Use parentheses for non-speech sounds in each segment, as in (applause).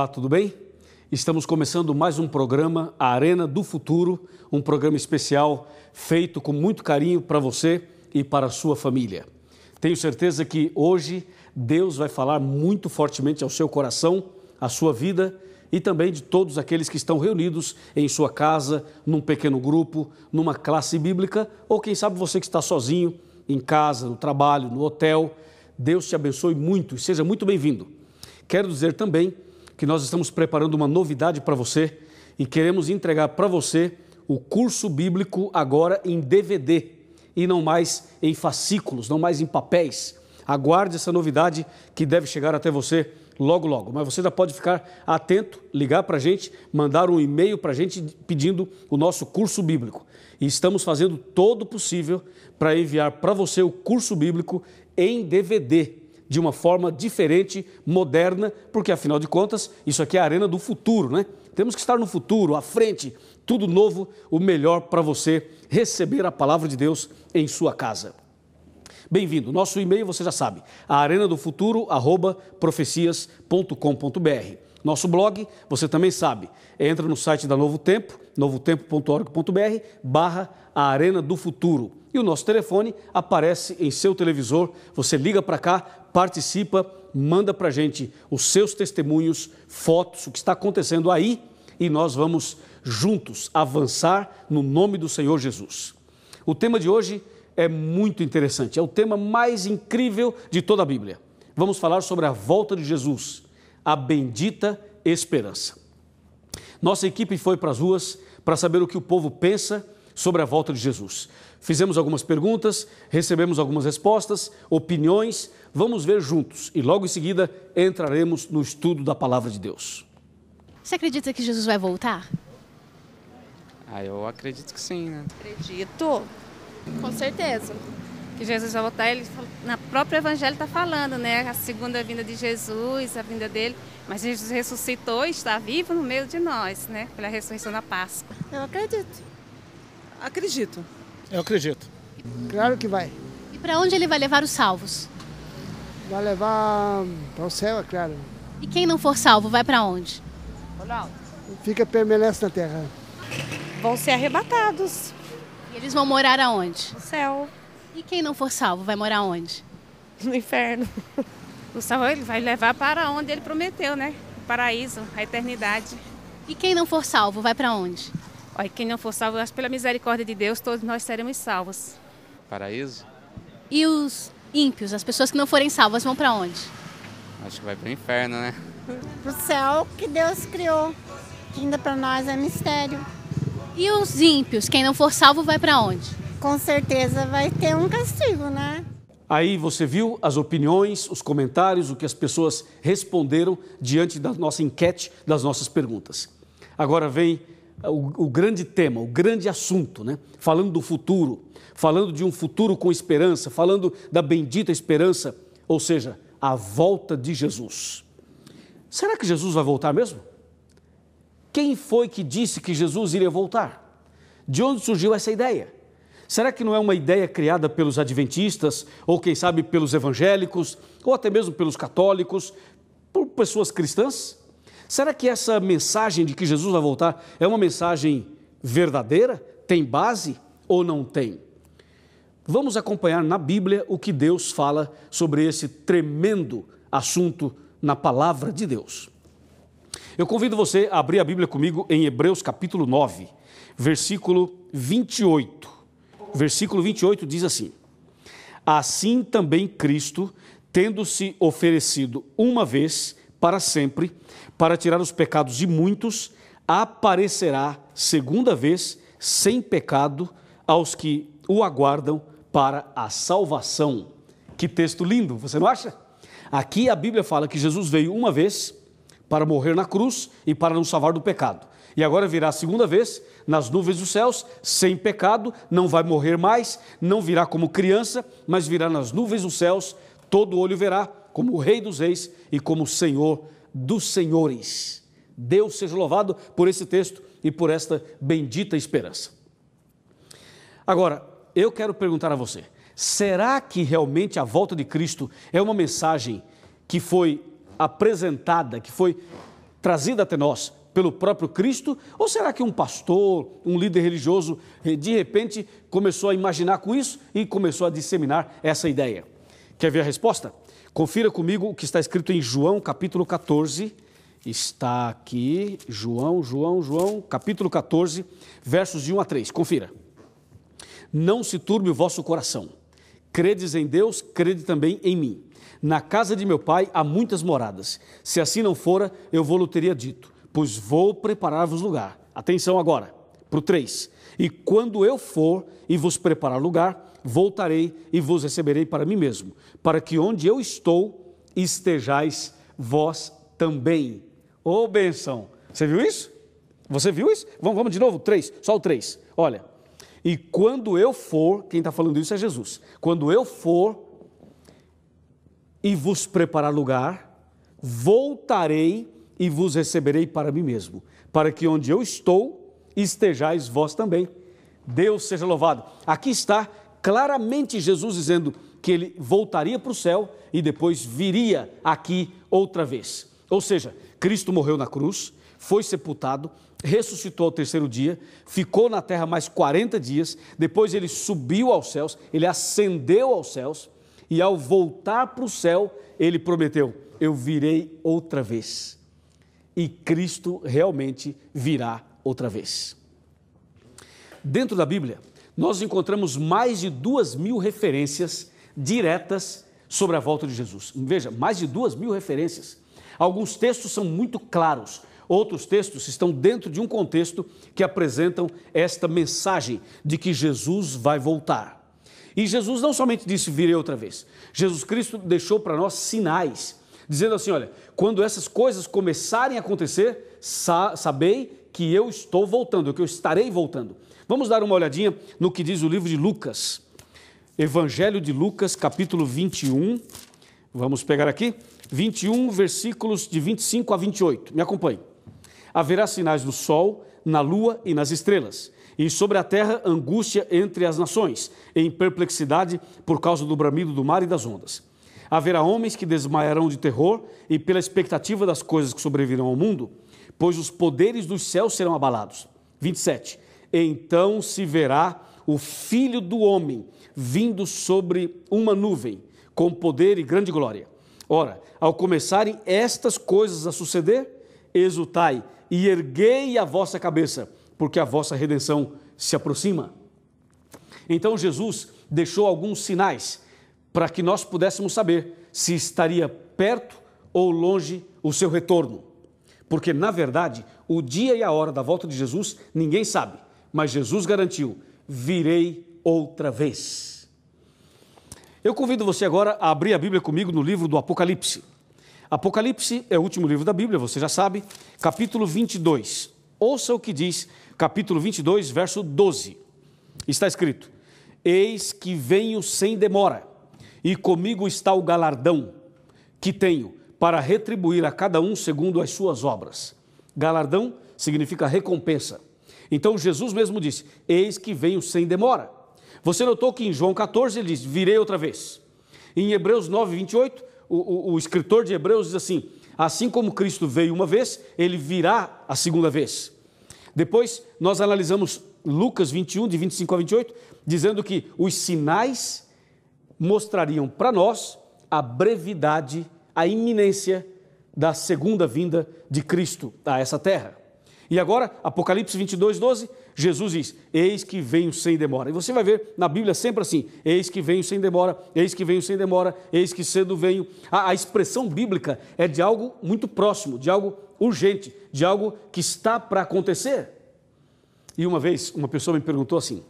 Olá, tudo bem? Estamos começando mais um programa, a Arena do Futuro, um programa especial feito com muito carinho para você e para a sua família. Tenho certeza que hoje Deus vai falar muito fortemente ao seu coração, à sua vida e também de todos aqueles que estão reunidos em sua casa, num pequeno grupo, numa classe bíblica, ou quem sabe você que está sozinho, em casa, no trabalho, no hotel. Deus te abençoe muito e seja muito bem-vindo. Quero dizer também que nós estamos preparando uma novidade para você e queremos entregar para você o curso bíblico agora em DVD e não mais em fascículos, não mais em papéis. Aguarde essa novidade que deve chegar até você logo, logo. Mas você já pode ficar atento, ligar para a gente, mandar um e-mail para a gente pedindo o nosso curso bíblico. E estamos fazendo todo o possível para enviar para você o curso bíblico em DVD de uma forma diferente, moderna, porque afinal de contas, isso aqui é a arena do futuro, né? Temos que estar no futuro, à frente, tudo novo, o melhor para você receber a palavra de Deus em sua casa. Bem-vindo. Nosso e-mail você já sabe, arenadofuturo@profecias.com.br. Nosso blog, você também sabe, entra no site da Novo Tempo novotempo.org.br barra a Arena do Futuro. E o nosso telefone aparece em seu televisor. Você liga para cá, participa, manda para a gente os seus testemunhos, fotos, o que está acontecendo aí e nós vamos juntos avançar no nome do Senhor Jesus. O tema de hoje é muito interessante, é o tema mais incrível de toda a Bíblia. Vamos falar sobre a volta de Jesus, a bendita esperança. Nossa equipe foi para as ruas para saber o que o povo pensa sobre a volta de Jesus. Fizemos algumas perguntas, recebemos algumas respostas, opiniões, vamos ver juntos e logo em seguida entraremos no estudo da palavra de Deus. Você acredita que Jesus vai voltar? Ah, eu acredito que sim, né? Acredito, com certeza. Que Jesus vai voltar, ele na própria evangelho está falando, né? A segunda vinda de Jesus, a vinda dele. Mas Jesus ressuscitou e está vivo no meio de nós, né? Pela ressurreição da Páscoa. Eu acredito. Acredito. Eu acredito. Claro que vai. E para onde ele vai levar os salvos? Vai levar hum, para o céu, é claro. E quem não for salvo, vai para onde? Ronaldo. Fica permanece na terra. Vão ser arrebatados. E eles vão morar aonde? No céu. E quem não for salvo, vai morar onde? No inferno. O salvo ele vai levar para onde ele prometeu, né? O paraíso, a eternidade. E quem não for salvo, vai para onde? Olha, quem não for salvo, acho que pela misericórdia de Deus, todos nós seremos salvos. Paraíso? E os ímpios, as pessoas que não forem salvas, vão para onde? Acho que vai para o inferno, né? (laughs) Para o céu que Deus criou, que ainda para nós é mistério. E os ímpios, quem não for salvo, vai para onde? Com certeza vai ter um castigo, né? Aí você viu as opiniões, os comentários, o que as pessoas responderam diante da nossa enquete, das nossas perguntas. Agora vem o, o, grande tema, o grande assunto, né? Falando do futuro, falando de um futuro com esperança, falando da bendita esperança, ou seja, a volta de Jesus. Será que Jesus vai voltar mesmo? Quem foi que disse que Jesus iria voltar? De onde surgiu essa ideia? Será que não é uma ideia criada pelos adventistas, ou quem sabe pelos evangélicos, ou até mesmo pelos católicos, por pessoas cristãs? Será que essa mensagem de que Jesus vai voltar é uma mensagem verdadeira? Tem base ou não tem? Vamos acompanhar na Bíblia o que Deus fala sobre esse tremendo assunto na palavra de Deus. Eu convido você a abrir a Bíblia comigo em Hebreus capítulo 9, versículo 28 versículo 28 diz assim: Assim também Cristo, tendo-se oferecido uma vez para sempre, para tirar os pecados de muitos, aparecerá segunda vez sem pecado aos que o aguardam para a salvação. Que texto lindo, você não acha? Aqui a Bíblia fala que Jesus veio uma vez para morrer na cruz e para nos salvar do pecado. E agora virá a segunda vez, nas nuvens dos céus, sem pecado, não vai morrer mais, não virá como criança, mas virá nas nuvens dos céus, todo olho verá, como o Rei dos Reis e como o Senhor dos Senhores. Deus seja louvado por esse texto e por esta bendita esperança. Agora, eu quero perguntar a você: será que realmente a volta de Cristo é uma mensagem que foi apresentada, que foi trazida até nós pelo próprio Cristo? Ou será que um pastor, um líder religioso, eh, de repente começou a imaginar com isso e começou a disseminar essa ideia? Quer ver a resposta? Confira comigo o que está escrito em João capítulo 14. Está aqui, João, João, João, capítulo 14, versos de 1 a 3. Confira. Não se turbe o vosso coração. Credes em Deus, crede também em mim. Na casa de meu pai há muitas moradas. Se assim não fora, eu vou lhe teria dito pois vou preparar-vos lugar. Atenção agora, para o 3. E quando eu for e vos preparar lugar, voltarei e vos receberei para mim mesmo, para que onde eu estou estejais vós também. Ô oh, benção! Você viu isso? Você viu isso? Vamos, vamos de novo? Três, só o três. Olha. E quando eu for, quem está falando isso é Jesus. Quando eu for e vos preparar lugar, voltarei e vos receberei para mim mesmo, para que onde eu estou estejais vós também. Deus seja louvado. Aqui está claramente Jesus dizendo que ele voltaria para o céu e depois viria aqui outra vez. Ou seja, Cristo morreu na cruz, foi sepultado, ressuscitou ao terceiro dia, ficou na terra mais 40 dias, depois ele subiu aos céus, ele ascendeu aos céus, e ao voltar para o céu, ele prometeu: Eu virei outra vez e Cristo realmente virá outra vez. Dentro da Bíblia, nós encontramos mais de duas mil referências diretas sobre a volta de Jesus. Veja, mais de duas mil referências. Alguns textos são muito claros, outros textos estão dentro de um contexto que apresentam esta mensagem de que Jesus vai voltar. E Jesus não somente disse virei outra vez, Jesus Cristo deixou para nós sinais dizendo assim: olha, quando essas coisas começarem a acontecer, sa sabei que eu estou voltando, que eu estarei voltando. Vamos dar uma olhadinha no que diz o livro de Lucas, Evangelho de Lucas, capítulo 21. Vamos pegar aqui, 21, versículos de 25 a 28. Me acompanhe. Haverá sinais do sol, na lua e nas estrelas e sobre a terra angústia entre as nações, em perplexidade por causa do bramido do mar e das ondas. Haverá homens que desmaiarão de terror e pela expectativa das coisas que sobrevirão ao mundo, pois os poderes dos céus serão abalados. 27. Então se verá o Filho do Homem vindo sobre uma nuvem, com poder e grande glória. Ora, ao começarem estas coisas a suceder, exultai e erguei a vossa cabeça, porque a vossa redenção se aproxima. Então Jesus deixou alguns sinais para que nós pudéssemos saber se estaria perto ou longe o seu retorno. Porque, na verdade, o dia e a hora da volta de Jesus ninguém sabe, mas Jesus garantiu: virei outra vez. Eu convido você agora a abrir a Bíblia comigo no livro do Apocalipse. Apocalipse é o último livro da Bíblia, você já sabe, capítulo 22. Ouça o que diz, capítulo 22, verso 12. Está escrito: Eis que venho sem demora e comigo está o galardão que tenho para retribuir a cada um segundo as suas obras. Galardão significa recompensa. Então Jesus mesmo disse: Eis que venho sem demora. Você notou que em João 14 ele diz: Virei outra vez. Em Hebreus 9, 28, o, o, o escritor de Hebreus diz assim: Assim como Cristo veio uma vez, ele virá a segunda vez. Depois nós analisamos Lucas 21, de 25 a 28, dizendo que os sinais mostrariam para nós a brevidade, a iminência da segunda vinda de Cristo a essa terra. E agora, Apocalipse 22, 12, Jesus diz: Eis que venho sem demora. E você vai ver na Bíblia sempre assim: Eis que venho sem demora, eis que venho sem demora, eis que cedo venho. A, a expressão bíblica é de algo muito próximo, de algo urgente, de algo que está para acontecer. E uma vez, uma pessoa me perguntou assim: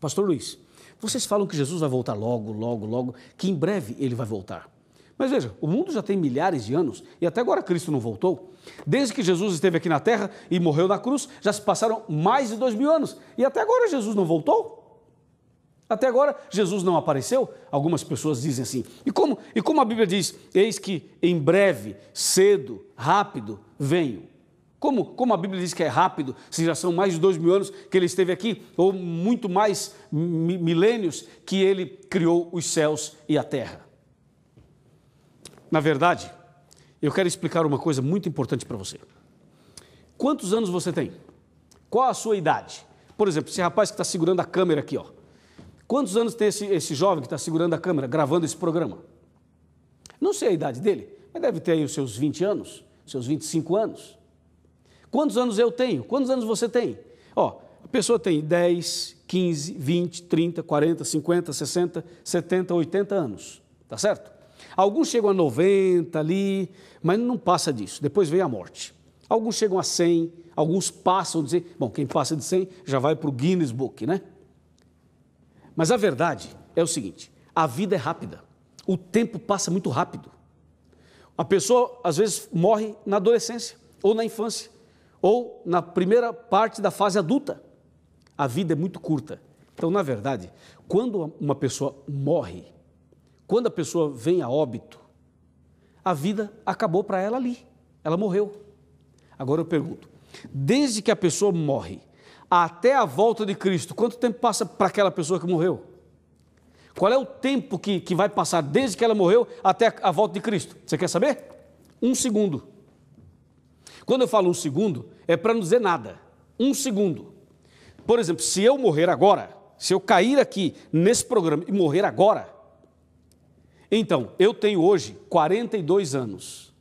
Pastor Luiz, vocês falam que Jesus vai voltar logo, logo, logo, que em breve ele vai voltar. Mas veja, o mundo já tem milhares de anos e até agora Cristo não voltou. Desde que Jesus esteve aqui na terra e morreu na cruz, já se passaram mais de dois mil anos e até agora Jesus não voltou. Até agora Jesus não apareceu. Algumas pessoas dizem assim. E como, e como a Bíblia diz: Eis que em breve, cedo, rápido, venho. Como, como a Bíblia diz que é rápido, se já são mais de dois mil anos que ele esteve aqui, ou muito mais milênios que ele criou os céus e a terra. Na verdade, eu quero explicar uma coisa muito importante para você. Quantos anos você tem? Qual a sua idade? Por exemplo, esse rapaz que está segurando a câmera aqui, ó. Quantos anos tem esse, esse jovem que está segurando a câmera, gravando esse programa? Não sei a idade dele, mas deve ter aí os seus 20 anos, seus 25 anos. Quantos anos eu tenho? Quantos anos você tem? Ó, a pessoa tem 10, 15, 20, 30, 40, 50, 60, 70, 80 anos, tá certo? Alguns chegam a 90 ali, mas não passa disso, depois vem a morte. Alguns chegam a 100, alguns passam de 100. Bom, quem passa de 100 já vai para o Guinness Book, né? Mas a verdade é o seguinte: a vida é rápida, o tempo passa muito rápido. A pessoa, às vezes, morre na adolescência ou na infância ou na primeira parte da fase adulta. A vida é muito curta. Então, na verdade, quando uma pessoa morre, quando a pessoa vem a óbito, a vida acabou para ela ali. Ela morreu. Agora eu pergunto: desde que a pessoa morre até a volta de Cristo, quanto tempo passa para aquela pessoa que morreu? Qual é o tempo que, que vai passar desde que ela morreu até a volta de Cristo? Você quer saber? Um segundo. Quando eu falo um segundo, é para não dizer nada. Um segundo. Por exemplo, se eu morrer agora, se eu cair aqui nesse programa e morrer agora, então eu tenho hoje 42 anos.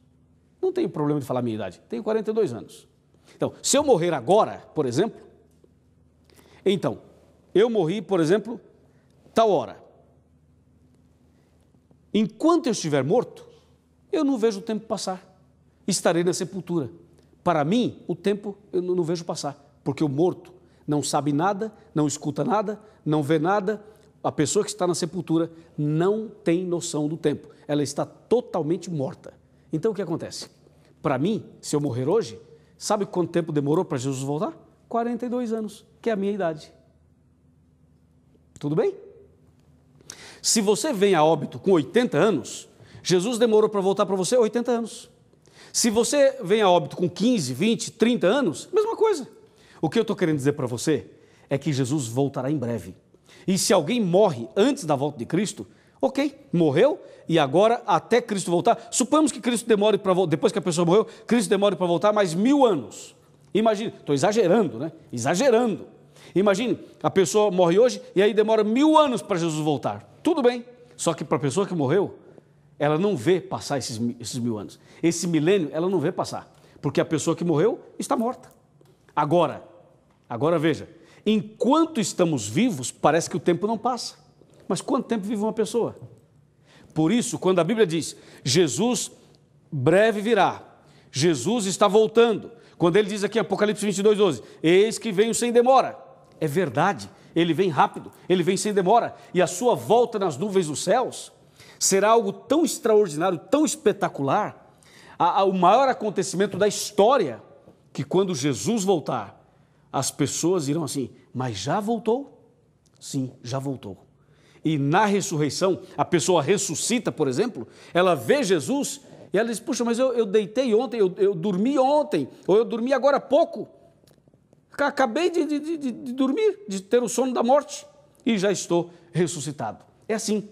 Não tenho problema de falar a minha idade, tenho 42 anos. Então, se eu morrer agora, por exemplo, então, eu morri, por exemplo, tal hora. Enquanto eu estiver morto, eu não vejo o tempo passar. Estarei na sepultura. Para mim, o tempo eu não vejo passar, porque o morto não sabe nada, não escuta nada, não vê nada. A pessoa que está na sepultura não tem noção do tempo. Ela está totalmente morta. Então o que acontece? Para mim, se eu morrer hoje, sabe quanto tempo demorou para Jesus voltar? 42 anos, que é a minha idade. Tudo bem? Se você vem a óbito com 80 anos, Jesus demorou para voltar para você 80 anos. Se você vem a óbito com 15, 20, 30 anos, mesma coisa. O que eu estou querendo dizer para você é que Jesus voltará em breve. E se alguém morre antes da volta de Cristo, ok, morreu e agora até Cristo voltar. Suponhamos que Cristo demore para voltar, depois que a pessoa morreu, Cristo demore para voltar mais mil anos. Imagine, estou exagerando, né? Exagerando. Imagine, a pessoa morre hoje e aí demora mil anos para Jesus voltar. Tudo bem, só que para a pessoa que morreu, ela não vê passar esses, esses mil anos. Esse milênio, ela não vê passar, porque a pessoa que morreu está morta. Agora, agora veja, enquanto estamos vivos, parece que o tempo não passa. Mas quanto tempo vive uma pessoa? Por isso, quando a Bíblia diz, Jesus breve virá, Jesus está voltando. Quando ele diz aqui, Apocalipse 22, 12, eis que venho sem demora. É verdade, ele vem rápido, ele vem sem demora, e a sua volta nas nuvens dos céus será algo tão extraordinário, tão espetacular, a, a, o maior acontecimento da história, que quando Jesus voltar, as pessoas irão assim: mas já voltou? Sim, já voltou. E na ressurreição, a pessoa ressuscita, por exemplo, ela vê Jesus e ela diz: Puxa, mas eu, eu deitei ontem, eu, eu, dormi ontem, ou eu dormi agora há pouco. Acabei de, de, de, de dormir, de ter o sono da morte e já estou ressuscitado. É assim,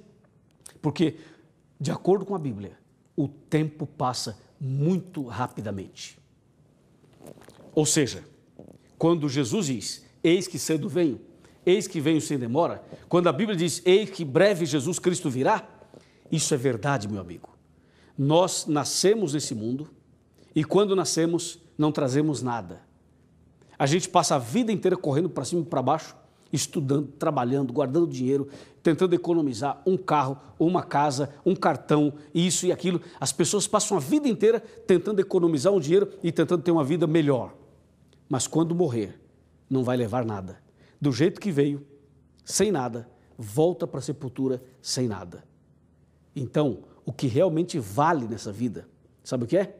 porque, de acordo com a Bíblia, o tempo passa muito rapidamente. Ou seja, quando Jesus diz: Eis que cedo venho, eis que venho sem demora, quando a Bíblia diz: Eis que breve Jesus Cristo virá, isso é verdade, meu amigo. Nós nascemos nesse mundo e quando nascemos, não trazemos nada. A gente passa a vida inteira correndo para cima e para baixo estudando, trabalhando, guardando dinheiro, tentando economizar um carro, uma casa, um cartão, isso e aquilo. As pessoas passam a vida inteira tentando economizar um dinheiro e tentando ter uma vida melhor. Mas quando morrer, não vai levar nada. Do jeito que veio, sem nada, volta para a sepultura sem nada. Então, o que realmente vale nessa vida, sabe o que é?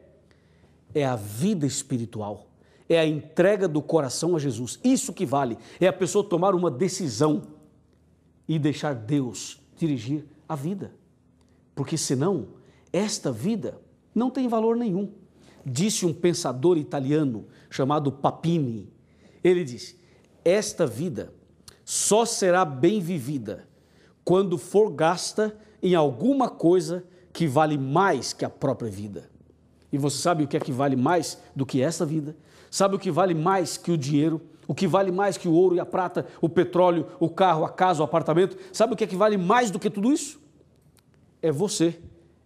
É a vida espiritual é a entrega do coração a Jesus. Isso que vale é a pessoa tomar uma decisão e deixar Deus dirigir a vida. Porque senão, esta vida não tem valor nenhum. Disse um pensador italiano chamado Papini. Ele disse: Esta vida só será bem vivida quando for gasta em alguma coisa que vale mais que a própria vida. E você sabe o que é que vale mais do que essa vida? Sabe o que vale mais que o dinheiro? O que vale mais que o ouro e a prata, o petróleo, o carro, a casa, o apartamento? Sabe o que é que vale mais do que tudo isso? É você,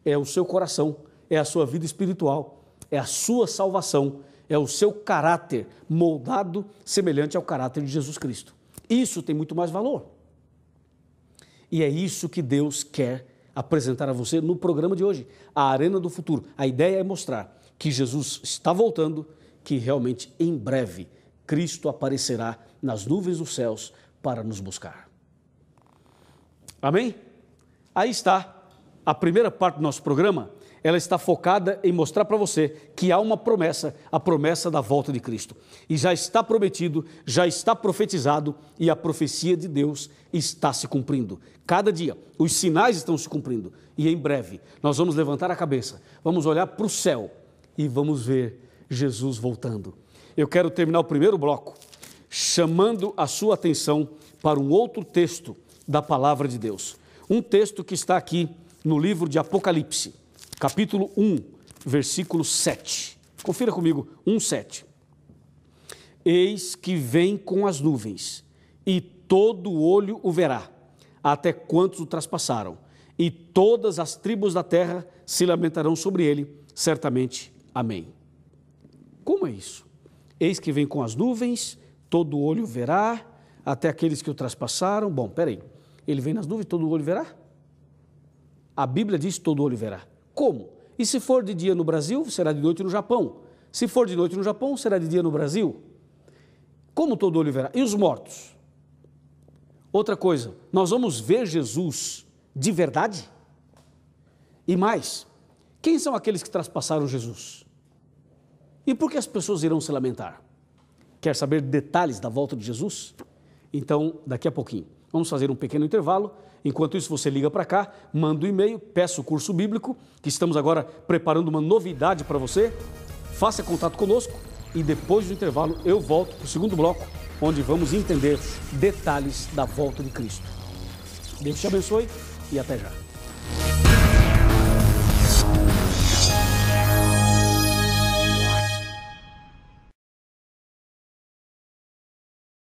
é o seu coração, é a sua vida espiritual, é a sua salvação, é o seu caráter moldado semelhante ao caráter de Jesus Cristo. Isso tem muito mais valor. E é isso que Deus quer apresentar a você no programa de hoje, a Arena do Futuro. A ideia é mostrar que Jesus está voltando que realmente em breve Cristo aparecerá nas nuvens dos céus para nos buscar. Amém? Aí está. A primeira parte do nosso programa, ela está focada em mostrar para você que há uma promessa, a promessa da volta de Cristo. E já está prometido, já está profetizado e a profecia de Deus está se cumprindo. Cada dia, os sinais estão se cumprindo. E em breve, nós vamos levantar a cabeça, vamos olhar para o céu e vamos ver Jesus voltando. Eu quero terminar o primeiro bloco chamando a sua atenção para um outro texto da palavra de Deus. Um texto que está aqui no livro de Apocalipse, capítulo 1, versículo 7. Confira comigo, 1, 7. Eis que vem com as nuvens, e todo olho o verá, até quantos o traspassaram, e todas as tribos da terra se lamentarão sobre ele, certamente. Amém. Como é isso? Eis que vem com as nuvens, todo olho verá, até aqueles que o traspassaram. Bom, peraí. Ele vem nas nuvens, todo olho verá? A Bíblia diz todo olho verá. Como? E se for de dia no Brasil, será de noite no Japão. Se for de noite no Japão, será de dia no Brasil. Como todo olho verá? E os mortos? Outra coisa, nós vamos ver Jesus de verdade? E mais, quem são aqueles que traspassaram Jesus? E por que as pessoas irão se lamentar? Quer saber detalhes da volta de Jesus? Então, daqui a pouquinho. Vamos fazer um pequeno intervalo. Enquanto isso, você liga para cá, manda o um e-mail, peça o curso bíblico, que estamos agora preparando uma novidade para você. Faça contato conosco e depois do intervalo eu volto para o segundo bloco, onde vamos entender detalhes da volta de Cristo. Deus te abençoe e até já.